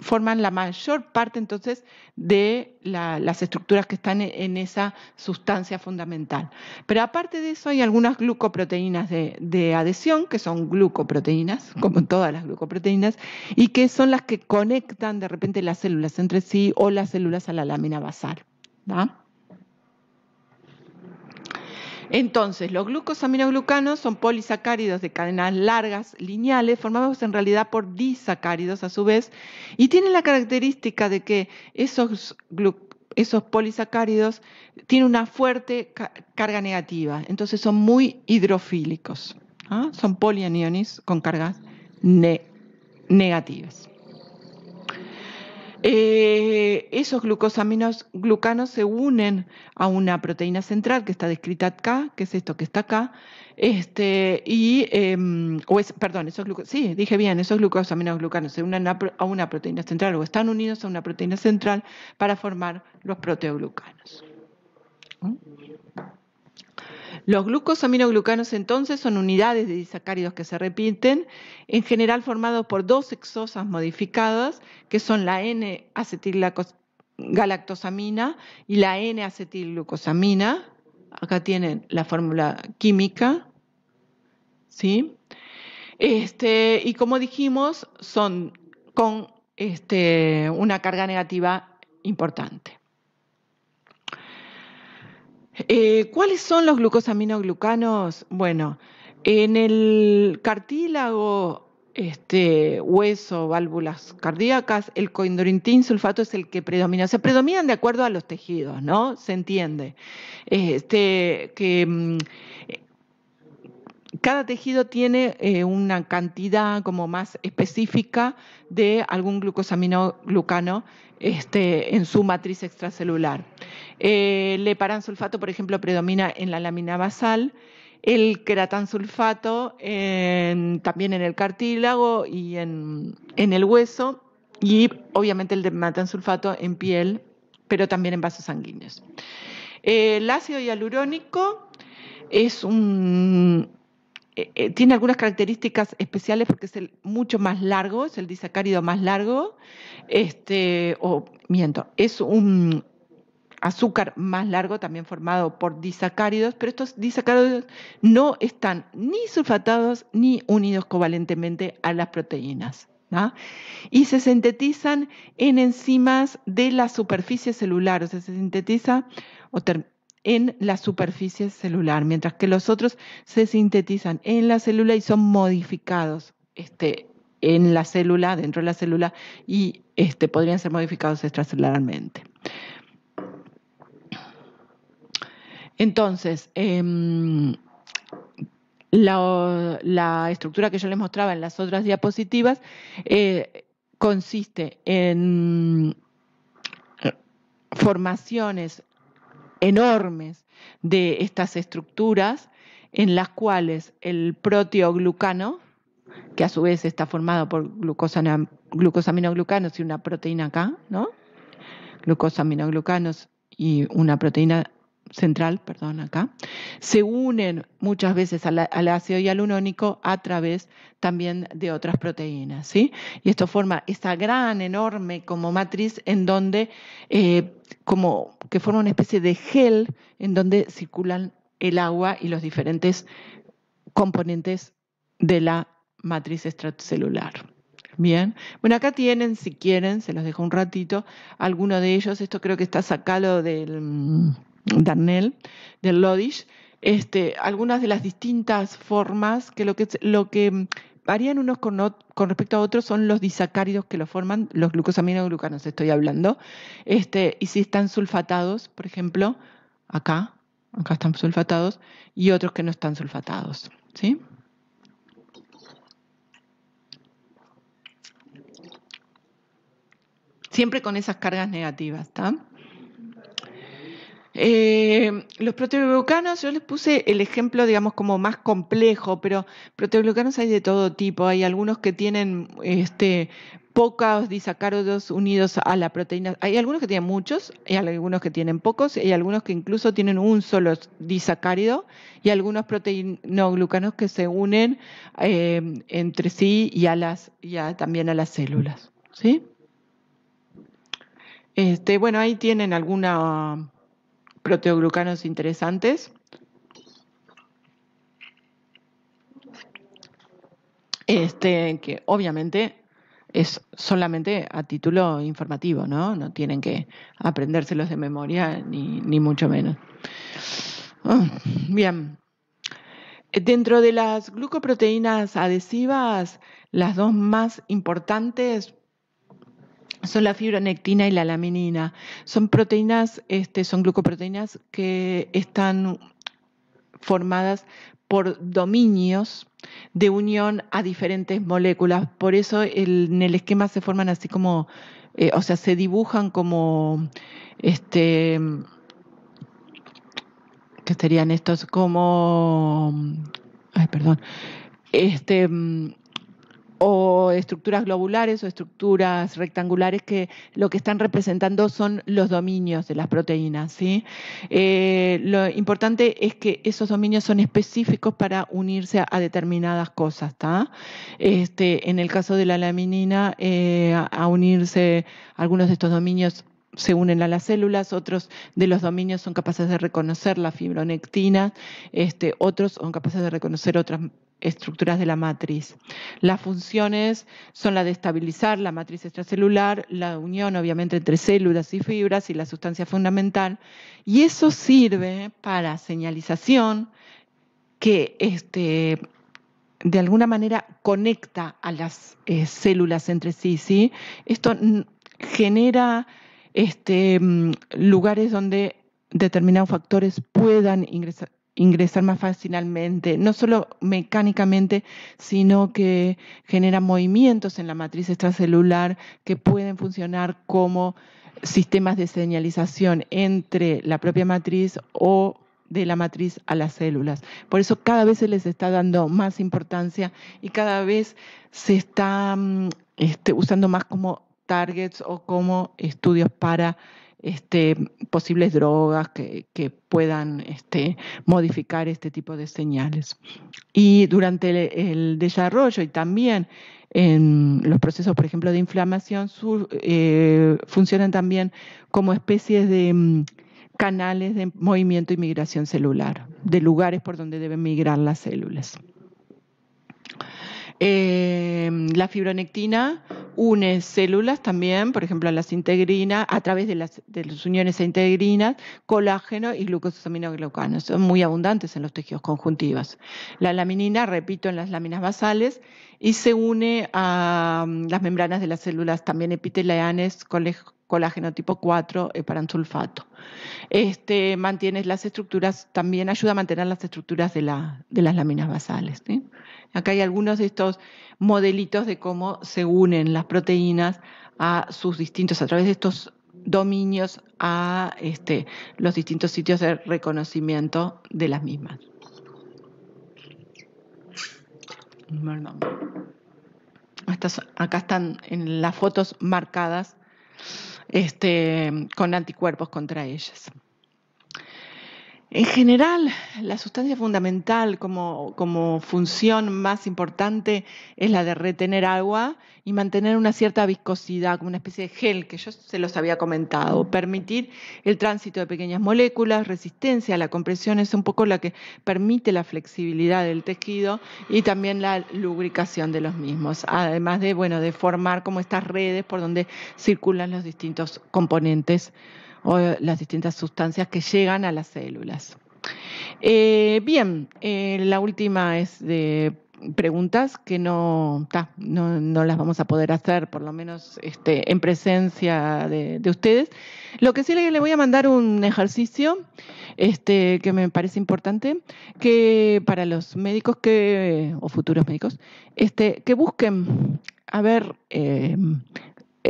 forman la mayor parte entonces de las estructuras que están e, en esa sustancia fundamental. Pero aparte de eso hay algunas glucoproteínas de, adhesión, que son glucoproteínas, como todas las glucoproteínas, y que son las que conectan de repente las células entre sí o las células a la lámina basal. Entonces, los glucosaminoglucanos son polisacáridos de cadenas largas, lineales, formados en realidad por disacáridos a su vez, y tienen la característica de que esos polisacáridos tienen una fuerte carga negativa, entonces son muy hidrofílicos. ¿ah? Son polianiones con cargas negativas. Eh, esos glucosaminos, glucanos se unen a una proteína central que está descrita acá, que es esto que está acá, este, y, em, perdón, esos sí, dije bien, esos glucosaminos glucanos se unen a, una proteína central o están unidos a una proteína central para formar los proteoglucanos. ¿Mm? Los glucosaminoglucanos entonces son unidades de disacáridos que se repiten, en general formados por dos exosas modificadas, que son la N-acetilgalactosamina y la N-acetilglucosamina. Acá tienen la fórmula química. ¿sí? Este, y como dijimos, son con este, una carga negativa importante. Eh, ¿Cuáles son los glucosaminoglucanos? Bueno, en el cartílago, este, hueso, válvulas cardíacas, el coindorintinsulfato sulfato es el que predomina. O sea, predominan de acuerdo a los tejidos, ¿no? Se entiende. Este, que mm, cada tejido tiene eh, una cantidad como más específica de algún glucosaminoglucano este, en su matriz extracelular. Eh, el sulfato, por ejemplo, predomina en la lámina basal, el queratansulfato también en el cartílago y en, el hueso, y obviamente el sulfato en piel, pero también en vasos sanguíneos. El ácido hialurónico es un eh, eh, tiene algunas características especiales porque es el mucho más largo, es el disacárido más largo, este, o miento, es un azúcar más largo también formado por disacáridos, pero estos disacáridos no están ni sulfatados ni unidos covalentemente a las proteínas. Y se sintetizan en enzimas de la superficie celular, o sea, se sintetiza o termina en la superficie celular, mientras que los otros se sintetizan en la célula y son modificados este, en la célula, dentro de la célula, y este, podrían ser modificados extracelularmente. Entonces, em, la, estructura que yo les mostraba en las otras diapositivas eh, consiste en formaciones enormes de estas estructuras en las cuales el proteoglucano, que a su vez está formado por glucosaminoglucanos y una proteína acá, ¿no? Glucosaminoglucanos y una proteína central, perdón, acá, se unen muchas veces al, al, ácido hialurónico a través también de otras proteínas, ¿sí? Y esto forma esa gran, enorme como matriz en donde, eh, como que forma una especie de gel en donde circulan el agua y los diferentes componentes de la matriz extracelular. Bien, bueno, acá tienen, si quieren, se los dejo un ratito, alguno de ellos, esto creo que está sacado del... Darnell, del Lodish, este, algunas de las distintas formas que lo que, lo que varían unos con, respecto a otros son los disacáridos que lo forman, los glucosaminoglucanos glucanos estoy hablando, este, y si están sulfatados, por ejemplo, acá, acá están sulfatados, y otros que no están sulfatados. ¿sí? Siempre con esas cargas negativas, ¿está? Eh, los proteoglucanos, yo les puse el ejemplo, digamos, como más complejo, pero proteoglucanos hay de todo tipo. Hay algunos que tienen este, pocos disacáridos unidos a la proteína. Hay algunos que tienen muchos, hay algunos que tienen pocos, hay algunos que incluso tienen un solo disacárido y algunos proteinoglucanos que se unen eh, entre sí y, también a las células. ¿sí? Este, bueno, ahí tienen alguna proteoglucanos interesantes. Este, que obviamente es solamente a título informativo, ¿no? No tienen que aprendérselos de memoria, ni, mucho menos. Ah, bien. Dentro de las glucoproteínas adhesivas, las dos más importantes son la fibronectina y la laminina. Son proteínas, este, son glucoproteínas que están formadas por dominios de unión a diferentes moléculas. Por eso en el esquema se forman así como, eh, o sea, se dibujan como, este, ¿qué serían estos? Como, ay, perdón, este o estructuras globulares o estructuras rectangulares que lo que están representando son los dominios de las proteínas. ¿sí? Eh, lo importante es que esos dominios son específicos para unirse a, determinadas cosas. Este, en el caso de la laminina, eh, a, unirse algunos de estos dominios se unen a las células, otros de los dominios son capaces de reconocer la fibronectina, este, otros son capaces de reconocer otras estructuras de la matriz. Las funciones son la de estabilizar la matriz extracelular, la unión obviamente entre células y fibras y la sustancia fundamental, y eso sirve para señalización que este, de alguna manera conecta a las eh, células entre sí, sí. Esto genera este, mm, lugares donde determinados factores puedan ingresar, ingresar más fácilmente, no solo mecánicamente, sino que genera movimientos en la matriz extracelular que pueden funcionar como sistemas de señalización entre la propia matriz o de la matriz a las células. Por eso cada vez se les está dando más importancia y cada vez se está mm, este, usando más como targets o como estudios para este, posibles drogas que, puedan este, modificar este tipo de señales. Y durante el, desarrollo y también en los procesos, por ejemplo, de inflamación, eh, funcionan también como especies de mm, canales de movimiento y migración celular, de lugares por donde deben migrar las células. Eh, la fibronectina une células también, por ejemplo, las integrinas, a través de las, uniones e integrinas, colágeno y glucosaminoglucanos. Son muy abundantes en los tejidos conjuntivos. La laminina, repito, en las láminas basales y se une a mm, las membranas de las células también epiteliales colágeno tipo 4, eh, sulfato. Este, mantienes las estructuras, también ayuda a mantener las estructuras de, las láminas basales. Acá hay algunos de estos modelitos de cómo se unen las proteínas a sus distintos, a través de estos dominios a este, los distintos sitios de reconocimiento de las mismas. acá están en las fotos marcadas este, con anticuerpos contra ellas. En general, la sustancia fundamental como, función más importante es la de retener agua y mantener una cierta viscosidad, como una especie de gel, que yo se los había comentado. Permitir el tránsito de pequeñas moléculas, resistencia a la compresión es un poco la que permite la flexibilidad del tejido y también la lubricación de los mismos, además de, bueno, de formar como estas redes por donde circulan los distintos componentes o las distintas sustancias que llegan a las células. Eh, bien, eh, la última es de preguntas que no, no, las vamos a poder hacer, por lo menos este, en presencia de, ustedes. Lo que sí le, le voy a mandar un ejercicio este, que me parece importante, que para los médicos que, o futuros médicos, este, que busquen a ver eh,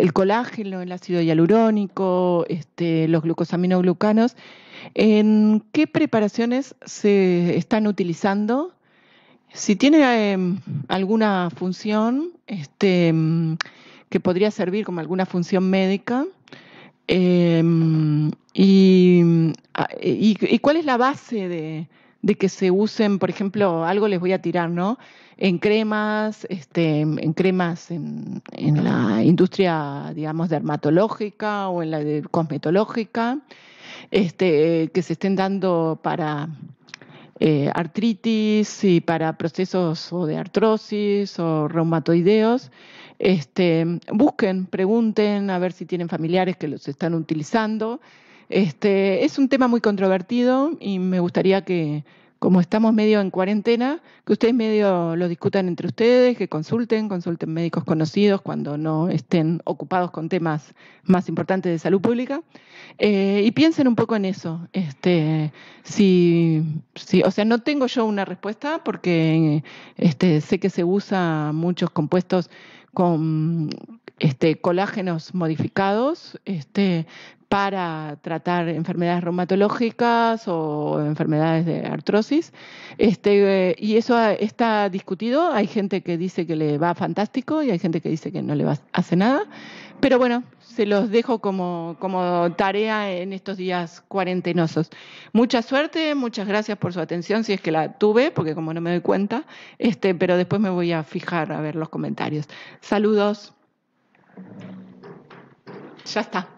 el colágeno, el ácido hialurónico, este, los glucosaminoglucanos. ¿En qué preparaciones se están utilizando? Si tiene em, alguna función este, em, que podría servir como alguna función médica. Em, ah, y, cuál es la base de, de que se usen, por ejemplo, algo les voy a tirar, ¿no? En cremas, este, en cremas en, la industria, digamos, dermatológica o en la cosmetológica, este, que se estén dando para eh, artritis y para procesos de artrosis o reumatoideos. Este, busquen, pregunten, a ver si tienen familiares que los están utilizando. Este, es un tema muy controvertido y me gustaría que, como estamos medio en cuarentena, que ustedes medio lo discutan entre ustedes, que consulten, consulten médicos conocidos cuando no estén ocupados con temas más importantes de salud pública. Eh, y piensen un poco en eso. Este, o sea, no tengo yo una respuesta porque este, sé que se usa muchos compuestos con colágenos modificados, este, para tratar enfermedades reumatológicas o enfermedades de artrosis. Este, y eso está discutido. Hay gente que dice que le va fantástico y hay gente que dice que no le hace nada. Pero bueno, se los dejo como, como tarea en estos días cuarentenosos. Mucha suerte, muchas gracias por su atención, si es que la tuve, porque como no me doy cuenta, este, pero después me voy a fijar a ver los comentarios. Saludos. Ya está.